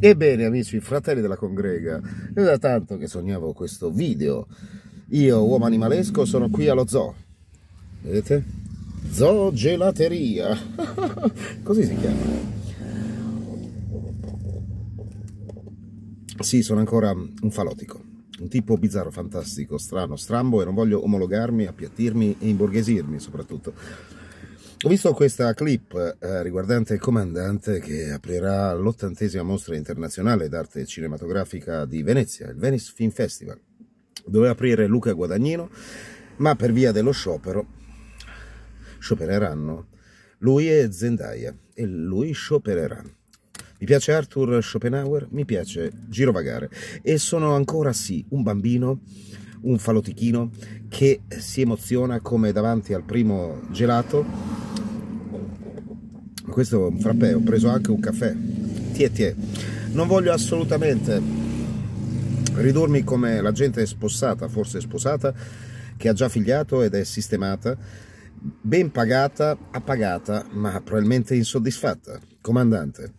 Ebbene amici, fratelli della congrega, è da tanto che sognavo questo video. Io, uomo animalesco, sono qui allo zoo. Vedete? Zoo gelateria. Così si chiama. Sì, sono ancora un falotico. Un tipo bizzarro, fantastico, strano, strambo e non voglio omologarmi, appiattirmi e imborghesirmi soprattutto. Ho visto questa clip eh, riguardante il comandante che aprirà l'ottantesima mostra internazionale d'arte cinematografica di Venezia, il Venice Film Festival. Doveva aprire Luca Guadagnino, ma per via dello sciopero sciopereranno lui e Zendaya e lui sciopererà. Mi piace Arthur Schopenhauer, mi piace girovagare e sono ancora sì un bambino un falotichino che si emoziona come davanti al primo gelato questo è un frappè, ho preso anche un caffè. Tie tie. Non voglio assolutamente ridurmi come la gente spossata, forse sposata, che ha già figliato ed è sistemata, ben pagata, appagata, ma probabilmente insoddisfatta. Comandante.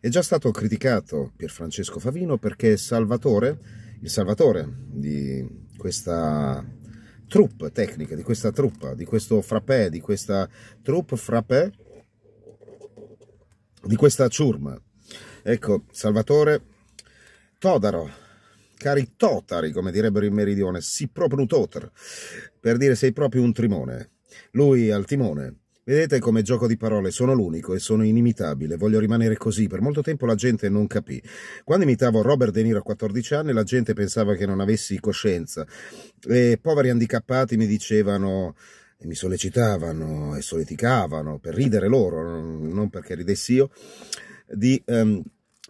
È già stato criticato Pier Francesco Favino perché Salvatore, il salvatore di questa troupe tecnica, di questa truppa, di questo frappè, di questa troupe frappè, di questa ciurma. Ecco, Salvatore Todaro, cari Totari, come direbbero in meridione, si proprio un Totar, per dire sei proprio un trimone. Lui al timone. Vedete come gioco di parole sono l'unico e sono inimitabile, voglio rimanere così. Per molto tempo la gente non capì. Quando imitavo Robert De Niro a 14 anni la gente pensava che non avessi coscienza e poveri handicappati mi dicevano e mi sollecitavano e solleticavano per ridere loro, non perché ridessi io, di ehm,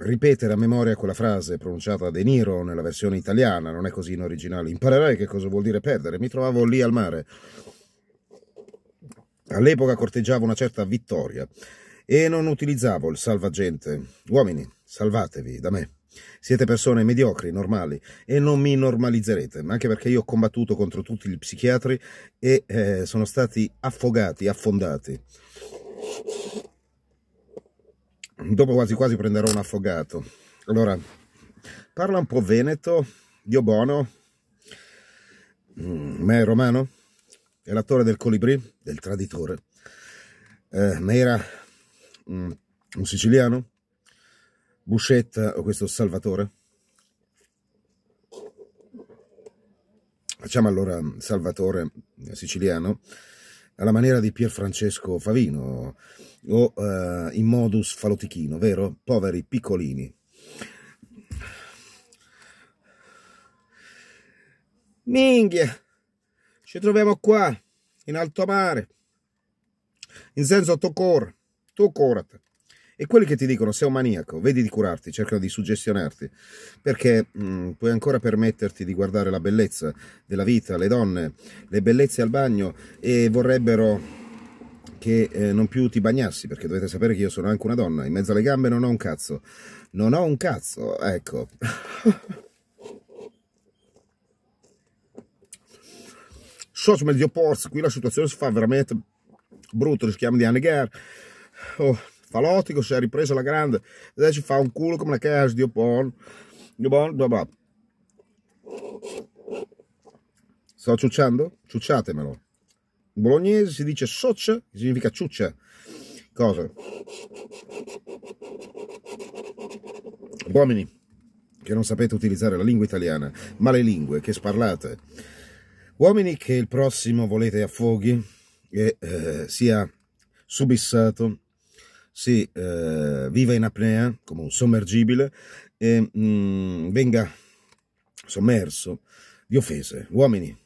ripetere a memoria quella frase pronunciata da De Niro nella versione italiana, non è così in originale, imparerai che cosa vuol dire perdere, mi trovavo lì al mare. All'epoca corteggiavo una certa vittoria e non utilizzavo il salvagente. Uomini, salvatevi da me. Siete persone mediocri, normali, e non mi normalizzerete, ma anche perché io ho combattuto contro tutti gli psichiatri e eh, sono stati affogati, affondati. Dopo quasi quasi prenderò un affogato. Allora, parla un po' Veneto, Dio Bono, mm, ma è romano? È l'attore del Colibrì, del Traditore. Eh, ma era mm, un siciliano? Buscetta o questo Salvatore? Facciamo allora Salvatore eh, siciliano alla maniera di Pier Francesco Favino o eh, in modus falotichino, vero? Poveri piccolini. Minghia, ci troviamo qua, in alto mare, in senso tocor, tocorate. E quelli che ti dicono sei un maniaco, vedi di curarti, cercano di suggestionarti, perché mh, mm, puoi ancora permetterti di guardare la bellezza della vita, le donne, le bellezze al bagno e vorrebbero che eh, non più ti bagnassi, perché dovete sapere che io sono anche una donna, in mezzo alle gambe non ho un cazzo. Non ho un cazzo, ecco. Social media ports, qui la situazione si fa veramente brutta, rischiamo di annegare. Oh, Falotico si è ripreso la grande, adesso fa un culo come la casa, Dio buon, Dio buon, Sto ciucciando? Ciucciatemelo. In bolognese si dice soccia, significa ciuccia. Cosa? Uomini che non sapete utilizzare la lingua italiana, ma le lingue che sparlate. Uomini che il prossimo volete affoghi e eh, sia subissato si eh, viva in apnea come un sommergibile e mh, mm, venga sommerso di offese. Uomini,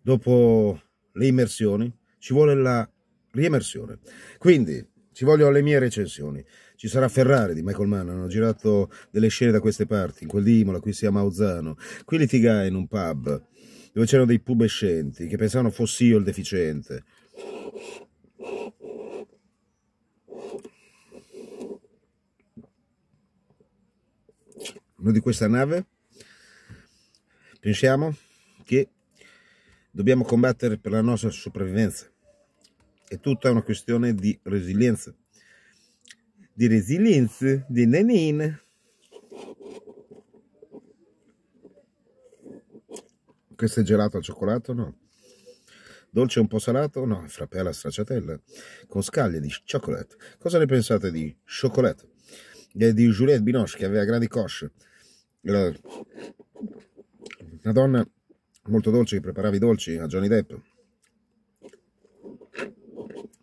dopo le immersioni ci vuole la riemersione. Quindi ci vogliono le mie recensioni. Ci sarà Ferrari di Michael Mann, hanno girato delle scene da queste parti, in quel di Imola, qui si a Mauzano, qui litigai in un pub dove c'erano dei pubescenti che pensavano fossi io il deficiente. noi di questa nave pensiamo che dobbiamo combattere per la nostra sopravvivenza. È tutta una questione di resilienza. Di resilienza, di nenine. Questo è gelato al cioccolato? No. Dolce un po' salato? No, frappè alla stracciatella. Con scaglie di cioccolato. Cosa ne pensate di cioccolato? Di Juliette Binoche che aveva grandi cosce la donna molto dolce che preparava i dolci a Johnny Depp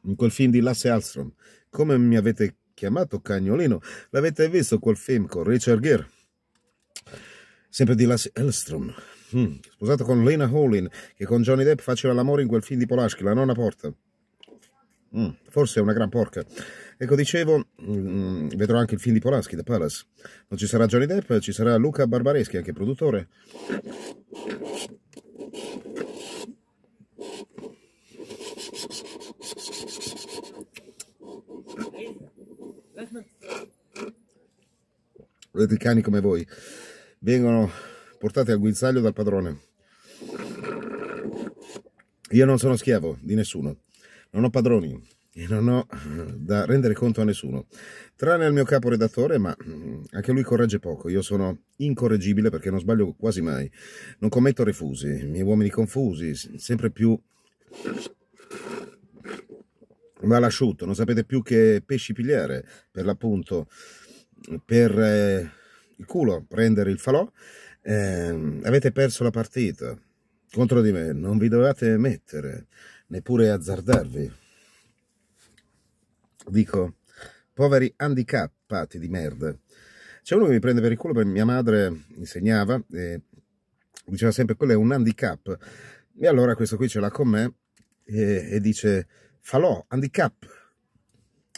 in quel film di Lasse Alstrom come mi avete chiamato cagnolino l'avete visto quel film con Richard Gere sempre di Lasse Alstrom hmm, sposato con Lena Hawlin che con Johnny Depp faceva l'amore in quel film di Polaschi La nonna porta Mm, forse è una gran porca. Ecco, dicevo, mm, mm, vedrò anche il film di Polanski, The Palace. Non ci sarà Johnny Depp, ci sarà Luca Barbareschi, anche produttore. Vedete i cani come voi, vengono portati al guinzaglio dal padrone. Io non sono schiavo di nessuno. Non ho padroni e non ho eh, da rendere conto a nessuno, tranne al mio caporedattore, ma mm, anche lui corregge poco. Io sono incorreggibile perché non sbaglio quasi mai, non commetto refusi, i miei uomini confusi, sempre più va l'asciutto, non sapete più che pesci pigliare, per l'appunto, per eh, il culo prendere il falò, eh, avete perso la partita contro di me, non vi dovevate mettere neppure azzardarvi. Dico, poveri handicappati di merda. C'è uno che mi prende per il culo perché mia madre insegnava e diceva sempre quello è un handicap. E allora questo qui ce l'ha con me e, e dice falò, handicap.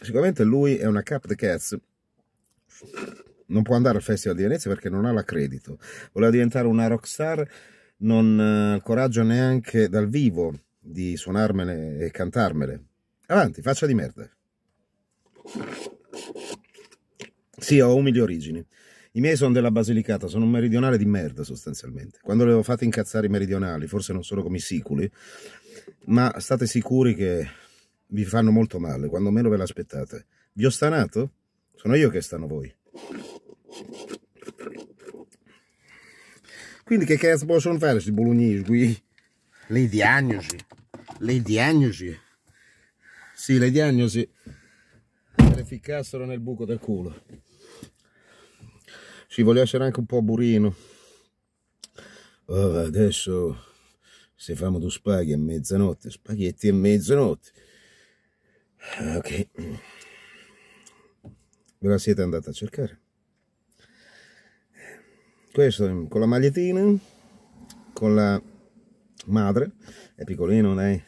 Sicuramente lui è una cap the cats. Non può andare al Festival di Venezia perché non ha l'accredito. Voleva diventare una rockstar, non eh, ha il coraggio neanche dal vivo di suonarmene e cantarmele. Avanti, faccia di merda. Sì, ho umili origini. I miei sono della Basilicata, sono un meridionale di merda sostanzialmente. Quando le ho fatte incazzare i meridionali, forse non solo come i siculi, ma state sicuri che vi fanno molto male, quando meno ve l'aspettate. Vi ho stanato? Sono io che stanno voi. Quindi che cazzo possono fare questi bolognesi qui? Le diagnosi le diagnosi sì le diagnosi le ficcassero nel buco del culo ci voglio essere anche un po' burino oh, adesso se famo due spaghetti a mezzanotte spaghetti a mezzanotte ok ve la siete andata a cercare questo con la magliettina con la madre, è piccolino lei.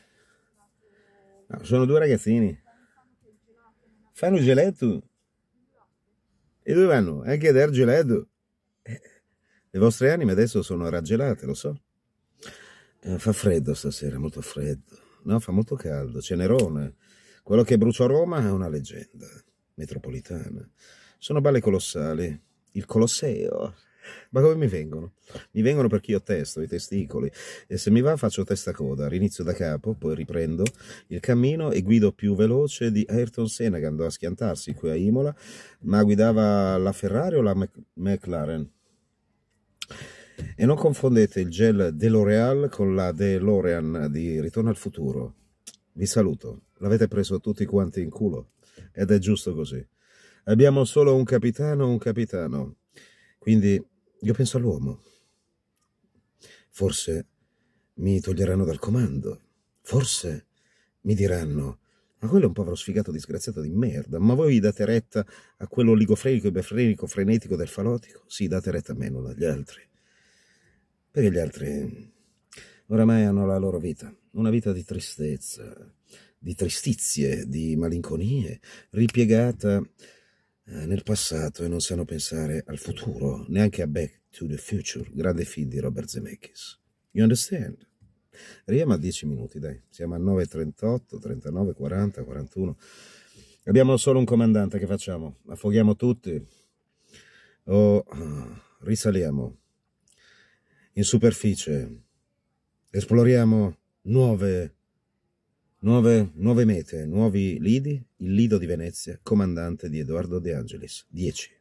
No, sono due ragazzini. Fanno il geletto. E dove vanno? Anche del geletto. Eh, le vostre anime adesso sono raggelate, lo so. Eh, fa freddo stasera, molto freddo. No, fa molto caldo, c'è Nerone. Quello che bruciò Roma è una leggenda metropolitana. Sono balle colossali. Il Colosseo, Ma come mi vengono? Mi vengono perché io testo i testicoli e se mi va faccio testa coda, rinizio da capo, poi riprendo il cammino e guido più veloce di Ayrton Senna che andò a schiantarsi qui a Imola, ma guidava la Ferrari o la McLaren? E non confondete il gel DeLoreal con la DeLorean di Ritorno al futuro. Vi saluto, l'avete preso tutti quanti in culo ed è giusto così. Abbiamo solo un capitano, un capitano. Quindi io penso all'uomo. Forse mi toglieranno dal comando. Forse mi diranno, ma quello è un povero sfigato disgraziato di merda, ma voi date retta a quello oligofrenico e befrenico frenetico del falotico? Sì, date retta a me, non agli altri. Perché gli altri oramai hanno la loro vita, una vita di tristezza, di tristizie, di malinconie, ripiegata eh, nel passato e non sanno pensare al futuro, neanche a Back to the Future, grande film di Robert Zemeckis. You understand? Arriviamo a 10 minuti, dai. Siamo a 9.38, 39, 40, 41. Abbiamo solo un comandante, che facciamo? Affoghiamo tutti? O ah, risaliamo in superficie? Esploriamo nuove Nuove, nuove mete, nuovi lidi, il Lido di Venezia, comandante di Edoardo De Angelis, 10.